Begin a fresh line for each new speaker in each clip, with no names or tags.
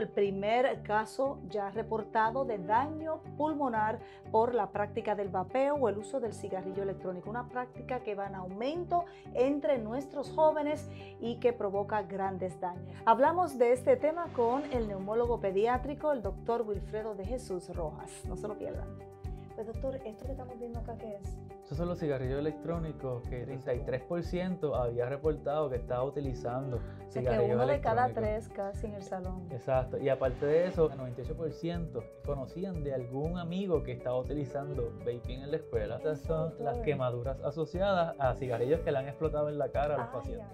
el primer caso ya reportado de daño pulmonar por la práctica del vapeo o el uso del cigarrillo electrónico, una práctica que va en aumento entre nuestros jóvenes y que provoca grandes daños. Hablamos de este tema con el neumólogo pediátrico, el doctor Wilfredo de Jesús Rojas. No se lo pierdan. Pues doctor, ¿esto que estamos viendo acá qué es?
Esos son los cigarrillos electrónicos que 63% había reportado que estaba utilizando. O sea, que uno de cada tres
casi en el salón.
Exacto. Y aparte de eso, el 98% conocían de algún amigo que estaba utilizando vaping en la escuela. Estas son las quemaduras asociadas a cigarrillos que le han explotado en la cara a los pacientes.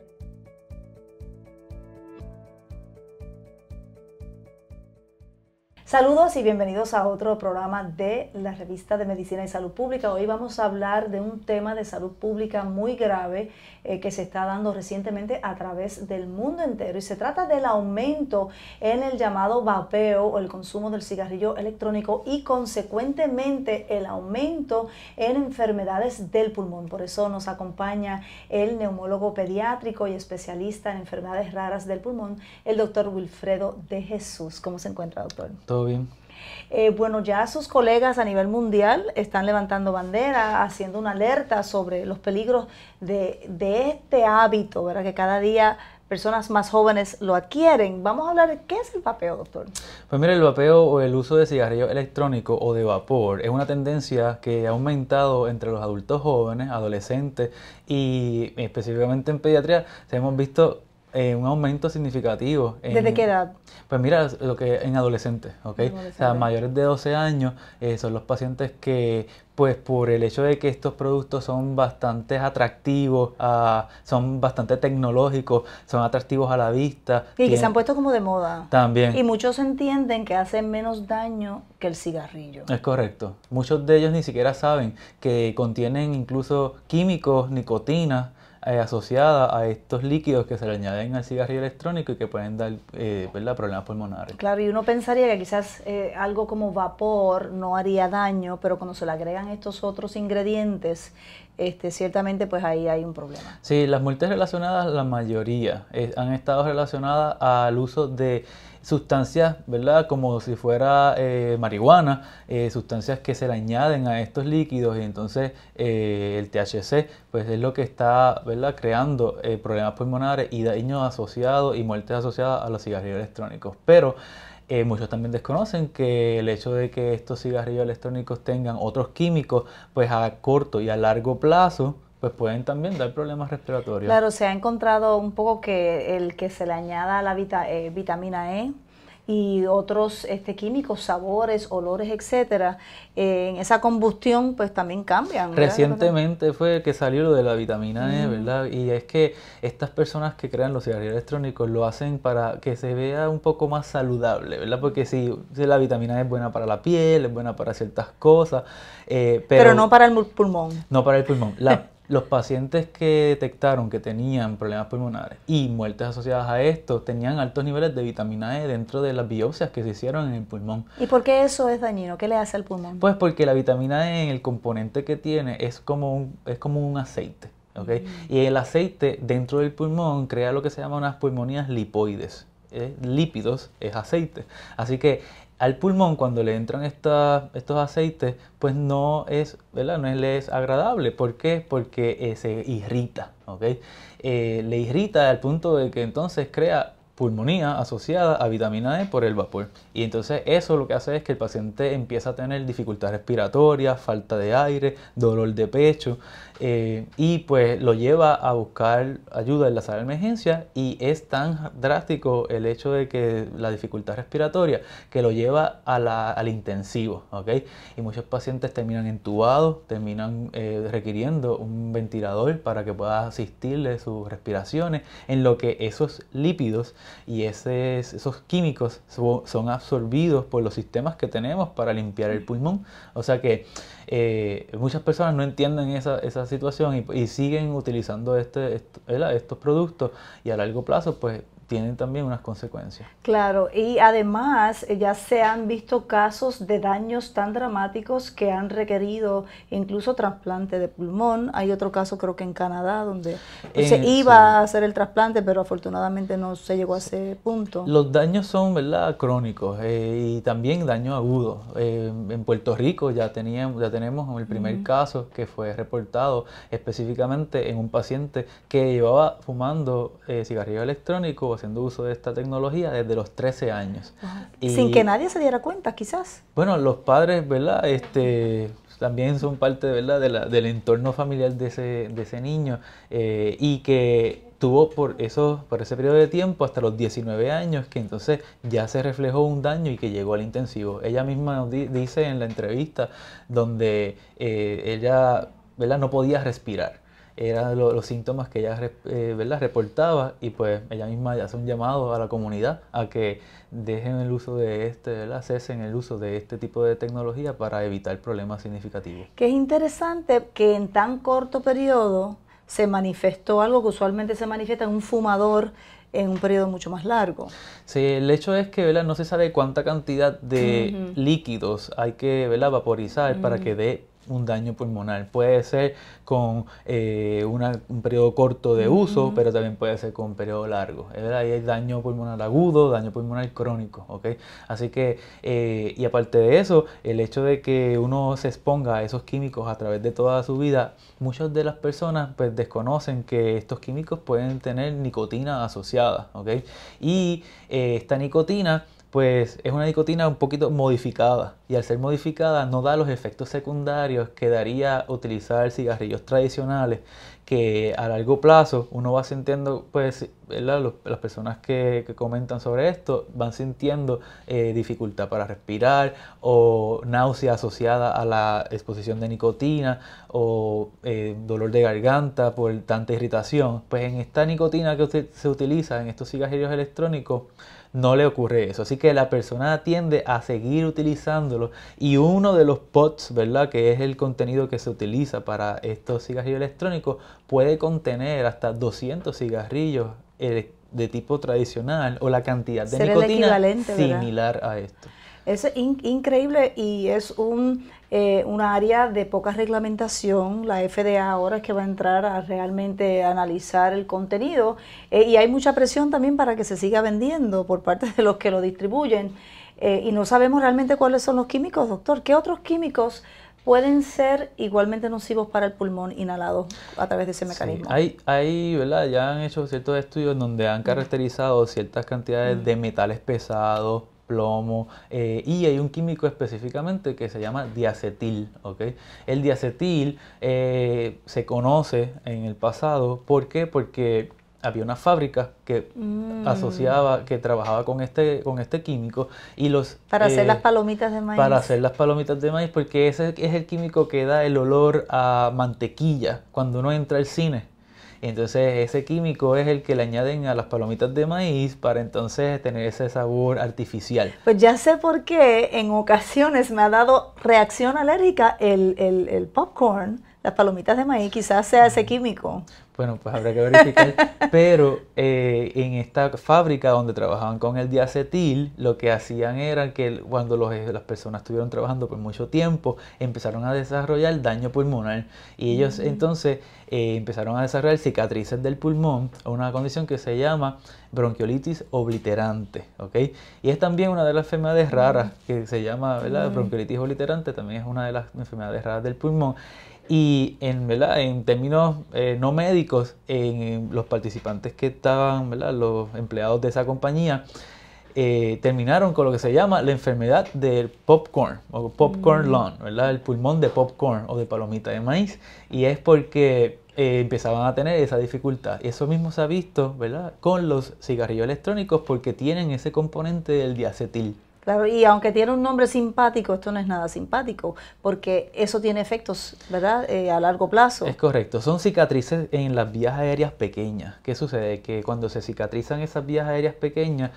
Saludos y bienvenidos a otro programa de la revista de Medicina y Salud Pública. Hoy vamos a hablar de un tema de salud pública muy grave eh, que se está dando recientemente a través del mundo entero y se trata del aumento en el llamado vapeo o el consumo del cigarrillo electrónico y consecuentemente el aumento en enfermedades del pulmón. Por eso nos acompaña el neumólogo pediátrico y especialista en enfermedades raras del pulmón, el doctor Wilfredo de Jesús. ¿Cómo se encuentra, doctor? bien. Eh, bueno, ya sus colegas a nivel mundial están levantando banderas, haciendo una alerta sobre los peligros de, este hábito, ¿verdad? Que cada día personas más jóvenes lo adquieren. Vamos a hablar de qué es el vapeo, doctor.
Pues mira, el vapeo o el uso de cigarrillos electrónicos o de vapor es una tendencia que ha aumentado entre los adultos jóvenes, adolescentes y específicamente en pediatría. Se hemos visto eh, un aumento significativo. ¿Desde qué edad? Pues mira, lo que en adolescentes, ¿ok? O sea, mayores de 12 años eh, son los pacientes que, pues por el hecho de que estos productos son bastante atractivos, ah, son bastante tecnológicos, son atractivos a la vista. Y que se han
puesto como de moda. También. Y muchos entienden que hacen menos daño que el cigarrillo. Es
correcto. Muchos de ellos ni siquiera saben que contienen incluso químicos, nicotina, eh, asociada a estos líquidos que se le añaden al cigarrillo electrónico y que pueden dar eh, problemas pulmonares.
Claro, y uno pensaría que quizás eh, algo como vapor no haría daño, pero cuando se le agregan estos otros ingredientes, este, ciertamente pues ahí hay un
problema. Sí, las multas relacionadas, la mayoría, eh, han estado relacionadas al uso de sustancias, ¿verdad? Como si fuera eh, marihuana, eh, sustancias que se le añaden a estos líquidos y entonces eh, el THC, pues es lo que está, ¿verdad? Creando problemas pulmonares y daños asociados y muertes asociadas a los cigarrillos electrónicos. Pero muchos también desconocen que el hecho de que estos cigarrillos electrónicos tengan otros químicos, pues a corto y a largo plazo, pues pueden también dar problemas respiratorios. Claro,
se ha encontrado un poco que el que se le añada la eh, vitamina E y otros este, químicos, sabores, olores, etcétera, eh, en esa combustión pues también cambian. Recientemente
fue que salió lo de la vitamina E, mm. ¿verdad? Y es que estas personas que crean los cigarrillos electrónicos lo hacen para que se vea un poco más saludable, ¿verdad? Porque si, la vitamina E es buena para la piel, es buena para ciertas cosas, eh, pero, pero no
para el pulmón.
No para el pulmón. La los pacientes que detectaron que tenían problemas pulmonares y muertes asociadas a esto tenían altos niveles de vitamina E dentro de las biopsias que se hicieron en el pulmón.
¿Y por qué eso es dañino? ¿Qué le hace al pulmón? Pues
porque la vitamina E en el componente que tiene es como un, es como un aceite. Mm. Y el aceite dentro del pulmón crea lo que se llama unas pulmonías lipoides. ¿eh? lípidos es aceite. Así que al pulmón cuando le entran estos aceites, pues no es, ¿verdad? No le es agradable. ¿Por qué? Porque eh, se irrita, ¿ok? Eh, le irrita al punto de que entonces crea pulmonía asociada a vitamina E por el vapor. Y entonces eso lo que hace es que el paciente empieza a tener dificultad respiratoria, falta de aire, dolor de pecho eh, y pues lo lleva a buscar ayuda en la sala de emergencia y es tan drástico el hecho de que la dificultad respiratoria que lo lleva al intensivo, ¿ok? Y muchos pacientes terminan entubados, terminan eh, requiriendo un ventilador para que pueda asistirle sus respiraciones en lo que esos lípidos y ese, esos químicos son absorbidos por los sistemas que tenemos para limpiar el pulmón. O sea que eh, muchas personas no entienden esa, esa situación y, siguen utilizando este, estos productos y a largo plazo pues tienen también unas consecuencias.
Claro, y además eh, ya se han visto casos de daños tan dramáticos que han requerido incluso trasplante de pulmón. Hay otro caso creo que en Canadá donde pues, se iba a hacer el trasplante, pero afortunadamente no se llegó a ese punto. Los
daños son, ¿verdad?, crónicos eh, y también daños agudos. Eh, en Puerto Rico ya, teníamos, ya tenemos el primer caso que fue reportado específicamente en un paciente que llevaba fumando cigarrillo electrónico haciendo uso de esta tecnología desde los 13 años.
Y, Sin que nadie se diera cuenta, quizás.
Bueno, los padres, ¿verdad? Este, también son parte ¿verdad? De la, del entorno familiar de ese, de ese niño eh, y que tuvo por, eso por ese periodo de tiempo hasta los 19 años que entonces ya se reflejó un daño y que llegó al intensivo. Ella misma nos dice en la entrevista donde eh, ella ¿verdad? no podía respirar eran los síntomas que ella eh, reportaba y pues ella misma hace un llamado a la comunidad a que dejen el uso de este, ¿verdad? cesen el uso de este tipo de tecnología para evitar problemas significativos.
Que es interesante que en tan corto periodo se manifestó algo que usualmente se manifiesta en un fumador en un periodo mucho más largo.
Sí, el hecho es que ¿verdad? no se sabe cuánta cantidad de líquidos hay que ¿verdad? vaporizar para que dé un daño pulmonar. Puede ser con eh, un periodo corto de uso, pero también puede ser con un periodo largo. Ahí hay daño pulmonar agudo, daño pulmonar crónico. ok Así que, eh, y aparte de eso, el hecho de que uno se exponga a esos químicos a través de toda su vida, muchas de las personas pues, desconocen que estos químicos pueden tener nicotina asociada. ok Y eh, esta nicotina pues es una nicotina un poquito modificada y al ser modificada no da los efectos secundarios que daría utilizar cigarrillos tradicionales que a largo plazo uno va sintiendo, pues las personas que, comentan sobre esto van sintiendo eh, dificultad para respirar o náusea asociada a la exposición de nicotina o eh, dolor de garganta por tanta irritación. Pues en esta nicotina que se utiliza en estos cigarrillos electrónicos, no le ocurre eso. Así que la persona tiende a seguir utilizándolo y uno de los pods, ¿verdad? Que es el contenido que se utiliza para estos cigarrillos electrónicos, puede contener hasta 200 cigarrillos eh, de tipo tradicional o la cantidad de nicotina similar a esto.
Es increíble y es un, eh, área de poca reglamentación. La FDA ahora es que va a entrar a realmente analizar el contenido eh, y hay mucha presión también para que se siga vendiendo por parte de los que lo distribuyen. Eh, y no sabemos realmente cuáles son los químicos, doctor. ¿Qué otros químicos pueden ser igualmente nocivos para el pulmón inhalado a través de ese mecanismo.
hay, hay, ¿verdad? Ya han hecho ciertos estudios donde han caracterizado ciertas cantidades de metales pesados, plomo, eh, y hay un químico específicamente que se llama diacetil. El diacetil eh, se conoce en el pasado, ¿por Porque había una fábrica que mm. asociaba, que trabajaba con este, con este químico y los... Para hacer eh, las
palomitas de maíz. Para
hacer las palomitas de maíz, porque ese es el químico que da el olor a mantequilla cuando uno entra al cine. Entonces ese químico es el que le añaden a las palomitas de maíz para entonces tener ese sabor artificial.
Pues ya sé por qué en ocasiones me ha dado reacción alérgica el, el, el popcorn las palomitas de maíz, quizás sea ese químico.
Bueno, pues habrá que verificar. Pero eh, en esta fábrica donde trabajaban con el diacetil, lo que hacían era que cuando los, eh, las personas estuvieron trabajando por mucho tiempo, empezaron a desarrollar daño pulmonar. Y ellos entonces eh, empezaron a desarrollar cicatrices del pulmón, una condición que se llama bronquiolitis obliterante. Y es también una de las enfermedades raras que se llama ¿verdad? bronquiolitis obliterante, también es una de las enfermedades raras del pulmón. Y en, en términos eh, no médicos, en los participantes que estaban, los empleados de esa compañía, eh, terminaron con lo que se llama la enfermedad del popcorn o popcorn mm. lung, ¿verdad? el pulmón de popcorn o de palomita de maíz. Y es porque eh, empezaban a tener esa dificultad. Eso mismo se ha visto ¿verdad? con los cigarrillos electrónicos porque tienen ese componente del diacetil.
Claro, y aunque tiene un nombre simpático, esto no es nada simpático, porque eso tiene efectos, ¿verdad?, eh, a largo plazo. Es
correcto, son cicatrices en las vías aéreas pequeñas. ¿Qué sucede? Que cuando se cicatrizan esas vías aéreas pequeñas,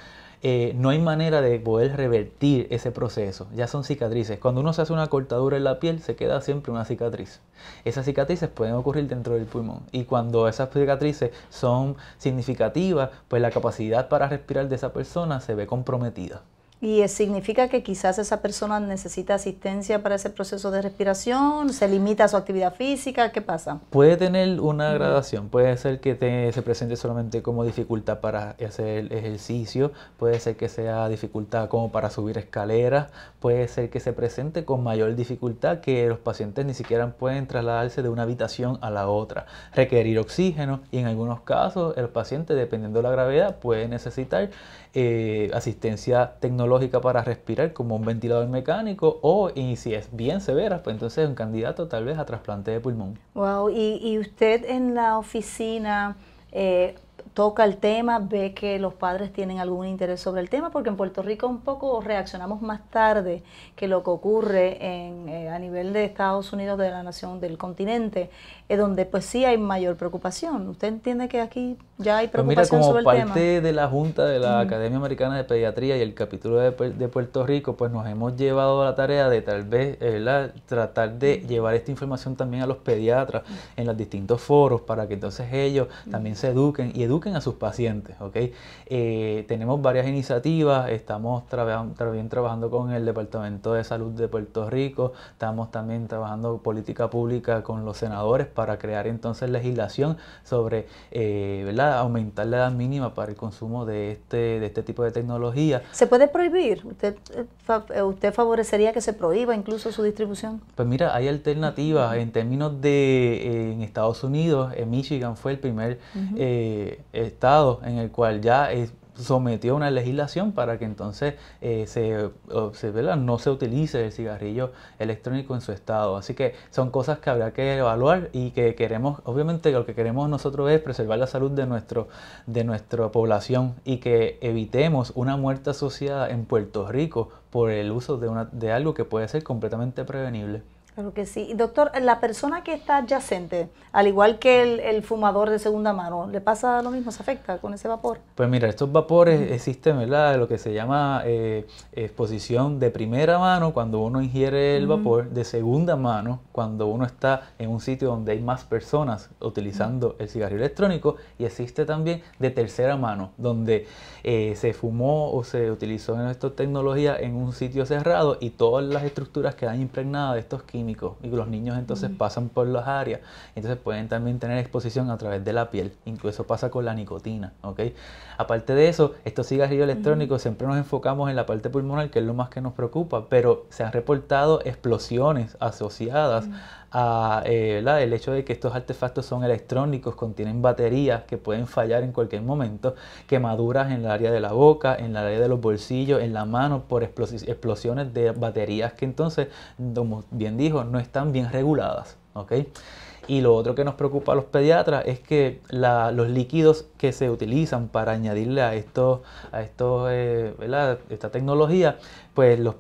eh, no hay manera de poder revertir ese proceso. Ya son cicatrices. Cuando uno se hace una cortadura en la piel, se queda siempre una cicatriz. Esas cicatrices pueden ocurrir dentro del pulmón. Y cuando esas cicatrices son significativas, pues la capacidad para respirar de esa persona se ve comprometida.
¿Y significa que quizás esa persona necesita asistencia para ese proceso de respiración? ¿Se limita a su actividad física? ¿Qué pasa?
Puede tener una gradación, puede ser que se presente solamente como dificultad para hacer ejercicio, puede ser que sea dificultad como para subir escaleras, puede ser que se presente con mayor dificultad que los pacientes ni siquiera pueden trasladarse de una habitación a la otra, requerir oxígeno y en algunos casos el paciente, dependiendo de la gravedad, puede necesitar eh, asistencia tecnológica para respirar como un ventilador mecánico o, y si es bien severa, pues entonces es un candidato tal vez a trasplante de pulmón.
Wow, y, usted en la oficina... Eh, toca el tema, ve que los padres tienen algún interés sobre el tema, porque en Puerto Rico un poco reaccionamos más tarde que lo que ocurre en, eh, a nivel de Estados Unidos, de la nación, del continente, eh, donde pues sí hay mayor preocupación. ¿Usted entiende que aquí ya hay pues preocupación mira, sobre el tema? Como parte
de la Junta de la Academia Americana de Pediatría y el capítulo de, Puerto Rico, pues nos hemos llevado a la tarea de tal vez eh, tratar de llevar esta información también a los pediatras en los distintos foros para que entonces ellos también se eduquen y eduquen a sus pacientes. ¿okay? Eh, tenemos varias iniciativas, estamos también trabajando con el Departamento de Salud de Puerto Rico, estamos también trabajando política pública con los senadores para crear entonces legislación sobre eh, aumentar la edad mínima para el consumo de este, de este tipo de tecnología.
¿Se puede prohibir? ¿Usted, eh, usted favorecería que se prohíba incluso su distribución?
Pues mira, hay alternativas en términos de eh, en Estados Unidos, en Michigan fue el primer estado en el cual ya sometió una legislación para que entonces eh, se, se no se utilice el cigarrillo electrónico en su estado. Así que son cosas que habrá que evaluar y que queremos, obviamente lo que queremos nosotros es preservar la salud de, nuestro, de nuestra población y que evitemos una muerte asociada en Puerto Rico por el uso de, una, de algo que puede ser completamente prevenible.
Claro que sí. Doctor, la persona que está adyacente, al igual que el, fumador de segunda mano, ¿le pasa lo mismo? ¿Se afecta con ese vapor?
Pues mira, estos vapores existen, ¿verdad? Lo que se llama eh, exposición de primera mano cuando uno ingiere el vapor, de segunda mano cuando uno está en un sitio donde hay más personas utilizando el cigarrillo electrónico y existe también de tercera mano, donde eh, se fumó o se utilizó en esta tecnología en un sitio cerrado y todas las estructuras quedan impregnadas de estos químicos y los niños entonces pasan por las áreas, entonces pueden también tener exposición a través de la piel, incluso pasa con la nicotina, ¿ok? Aparte de eso, estos cigarrillos electrónicos siempre nos enfocamos en la parte pulmonar, que es lo más que nos preocupa, pero se han reportado explosiones asociadas eh, el hecho de que estos artefactos son electrónicos, contienen baterías que pueden fallar en cualquier momento, quemaduras en el área de la boca, en el área de los bolsillos, en la mano por explosiones de baterías que entonces, como bien dijo, no están bien reguladas. Y lo otro que nos preocupa a los pediatras es que los líquidos que se utilizan para añadirle a, a eh, esta tecnología, pues los,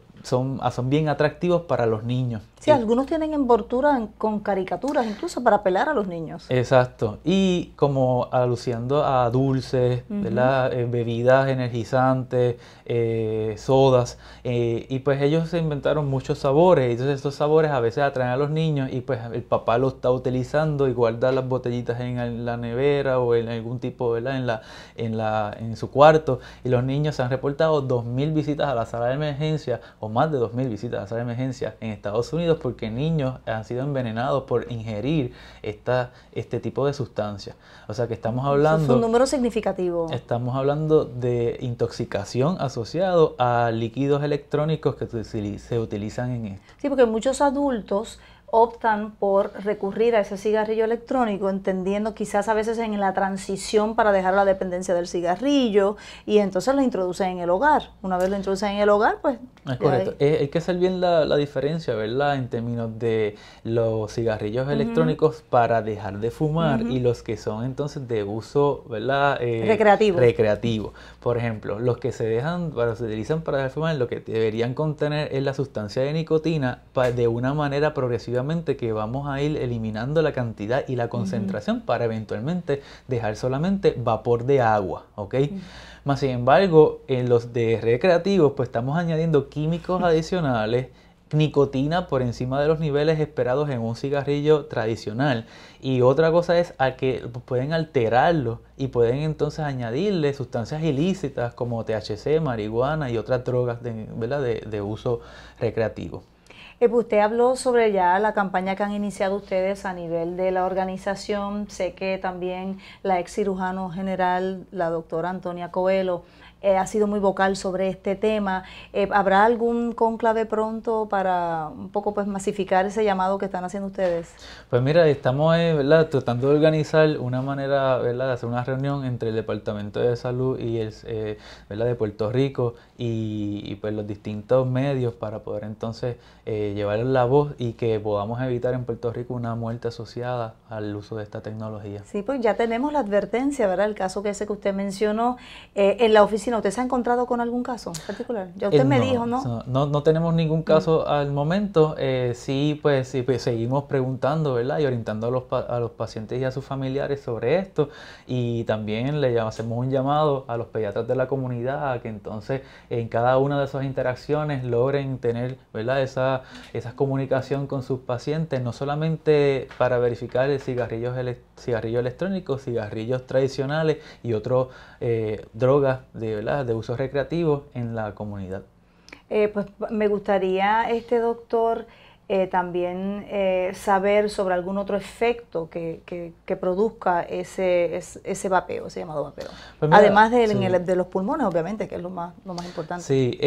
Ah, son, bien atractivos para los niños.
Sí, eh, algunos tienen envoltura con caricaturas, incluso para apelar a los niños.
Exacto. Y como aluciendo a dulces, eh, bebidas energizantes, eh, sodas. y pues ellos se inventaron muchos sabores. Entonces estos sabores a veces atraen a los niños y pues el papá los está utilizando y guarda las botellitas en la nevera o en algún tipo, En, la, en, la, en su cuarto. Y los niños se han reportado 2.000 visitas a la sala de emergencia o más de 2.000 visitas a sala de emergencia en Estados Unidos porque niños han sido envenenados por ingerir esta, este tipo de sustancias. O sea que estamos hablando... un número
significativo.
Estamos hablando de intoxicación asociado a líquidos electrónicos que se utilizan en esto.
Sí, porque muchos adultos optan por recurrir a ese cigarrillo electrónico, entendiendo quizás a veces en la transición para dejar la dependencia del cigarrillo y entonces lo introducen en el hogar. Una vez lo introducen en el hogar, pues...
Es correcto. Hay... que hacer bien la, diferencia, ¿verdad? En términos de los cigarrillos electrónicos para dejar de fumar y los que son entonces de uso, ¿verdad? Eh, recreativo. Recreativo. Por ejemplo, los que se dejan, para, se utilizan para dejar de fumar, lo que deberían contener es la sustancia de nicotina de una manera progresiva que vamos a ir eliminando la cantidad y la concentración para eventualmente dejar solamente vapor de agua, ¿ok? sin embargo, en los de recreativos, pues estamos añadiendo químicos adicionales nicotina por encima de los niveles esperados en un cigarrillo tradicional. Y otra cosa es a que pueden alterarlo y pueden entonces añadirle sustancias ilícitas como THC, marihuana y otras drogas de uso recreativo.
Eh, pues, usted habló sobre ya la campaña que han iniciado ustedes a nivel de la organización. Sé que también la ex cirujano general, la doctora Antonia Coelho, eh, ha sido muy vocal sobre este tema. Eh, ¿Habrá algún conclave pronto para un poco pues masificar ese llamado que están haciendo ustedes?
Pues mira, estamos eh, tratando de organizar una manera ¿verdad? de hacer una reunión entre el Departamento de Salud y el ¿verdad? de Puerto Rico y, pues los distintos medios para poder entonces llevar la voz y que podamos evitar en Puerto Rico una muerte asociada al uso de esta tecnología.
Sí, pues ya tenemos la advertencia, ¿verdad? El caso que ese que usted mencionó en la oficina ¿usted se ha encontrado con algún caso particular? Ya usted eh, me dijo, ¿no?
¿no? ¿no? tenemos ningún mm. caso al momento. Eh, pues, sí, pues, seguimos preguntando, Y orientando a los, a los pacientes y a sus familiares sobre esto. Y también le hacemos un llamado a los pediatras de la comunidad que entonces en cada una de esas interacciones logren tener, ¿verdad? Esa, esa comunicación con sus pacientes, no solamente para verificar el cigarrillo, electrónico, cigarrillos tradicionales y otras eh, drogas de de usos recreativos en la comunidad.
Eh, pues me gustaría, este doctor, eh, también eh, saber sobre algún otro efecto que, produzca ese, ese, vapeo, ese llamado vapeo. Pues Además de, los pulmones, obviamente, que es lo más, lo más importante.
Sí,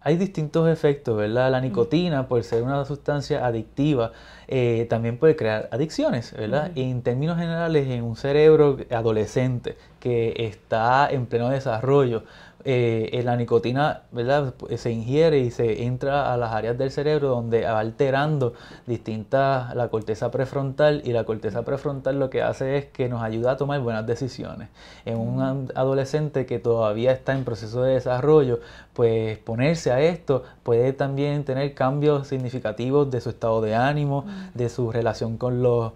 hay distintos efectos, ¿verdad? La nicotina, por ser una sustancia adictiva, eh, también puede crear adicciones, ¿verdad? En términos generales, en un cerebro adolescente que está en pleno desarrollo, eh, eh, la nicotina ¿verdad? se ingiere y se entra a las áreas del cerebro donde va alterando distintas la corteza prefrontal y la corteza prefrontal lo que hace es que nos ayuda a tomar buenas decisiones. En un mm. adolescente que todavía está en proceso de desarrollo, pues ponerse a esto puede también tener cambios significativos de su estado de ánimo, mm. de su relación con los,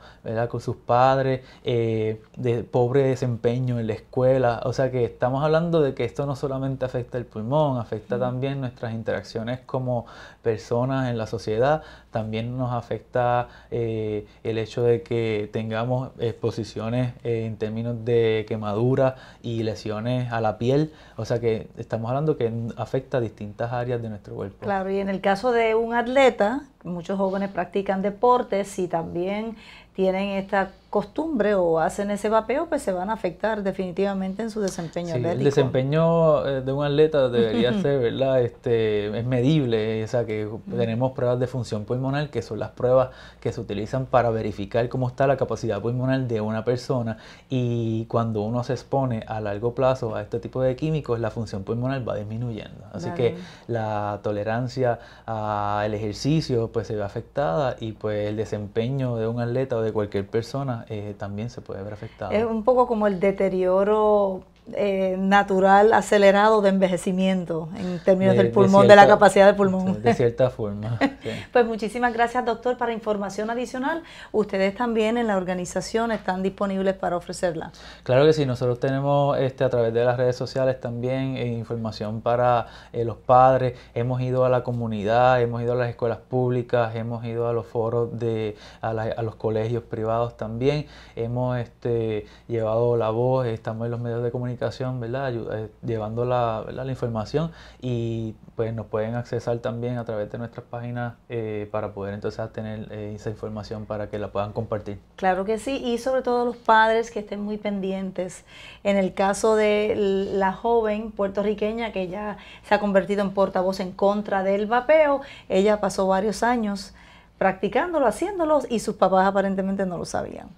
con sus padres, eh, de pobre desempeño en la escuela. O sea que estamos hablando de que esto no solo afecta el pulmón, afecta mm. también nuestras interacciones como personas en la sociedad, también nos afecta eh, el hecho de que tengamos exposiciones eh, en términos de quemaduras y lesiones a la piel, o sea que estamos hablando que afecta a distintas áreas de nuestro cuerpo.
Claro, y en el caso de un atleta, muchos jóvenes practican deportes y también tienen esta costumbre o hacen ese vapeo, pues se van a afectar definitivamente en su desempeño El
desempeño eh, de un atleta debería ser, ¿verdad? Este, es medible, o sea, que tenemos pruebas de función pulmonar, que son las pruebas que se utilizan para verificar cómo está la capacidad pulmonar de una persona y cuando uno se expone a largo plazo a este tipo de químicos, la función pulmonar va disminuyendo. Así que la tolerancia al ejercicio pues se ve afectada y pues el desempeño de un atleta de cualquier persona eh, también se puede haber afectado. Es un
poco como el deterioro eh, natural acelerado de envejecimiento en términos del pulmón, de, la capacidad del pulmón. De cierta forma. Pues muchísimas gracias, doctor. Para información adicional, ustedes también en la organización están disponibles para ofrecerla.
Claro que sí, nosotros tenemos este, a través de las redes sociales también eh, información para eh, los padres. Hemos ido a la comunidad, hemos ido a las escuelas públicas, hemos ido a los foros de a, los colegios privados también. Hemos este, llevado la voz, estamos en los medios de comunicación comunicación, ¿verdad? Eh, llevando la, información y pues nos pueden accesar también a través de nuestras páginas eh, para poder entonces tener eh, esa información para que la puedan compartir.
Claro que sí, y sobre todo los padres que estén muy pendientes. En el caso de la joven puertorriqueña que ya se ha convertido en portavoz en contra del vapeo, ella pasó varios años practicándolo, haciéndolo y sus papás aparentemente no lo sabían.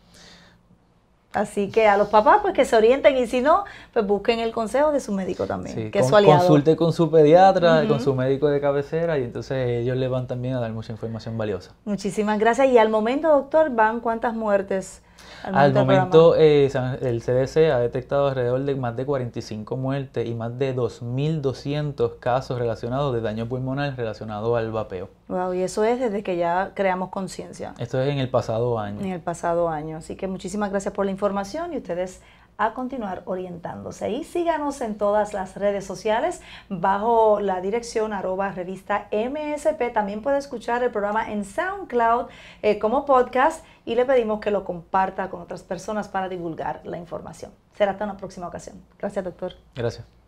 Así que a los papás, pues que se orienten y si no, pues busquen el consejo de su médico también, que Consulte
con su pediatra, con su médico de cabecera y entonces ellos le van también a dar mucha información valiosa.
Muchísimas gracias. Y al momento, doctor, van cuántas muertes al, momento,
eh, el CDC ha detectado alrededor de más de 45 muertes y más de 2.200 casos relacionados de daño pulmonar relacionado al vapeo.
Wow, y eso es desde que ya creamos conciencia.
Esto es en el pasado año. En el
pasado año. Así que muchísimas gracias por la información y ustedes a continuar orientándose. Y síganos en todas las redes sociales bajo la dirección arroba revista MSP. También puede escuchar el programa en SoundCloud eh, como podcast y le pedimos que lo comparta con otras personas para divulgar la información. Será hasta una próxima ocasión. Gracias, doctor.
Gracias.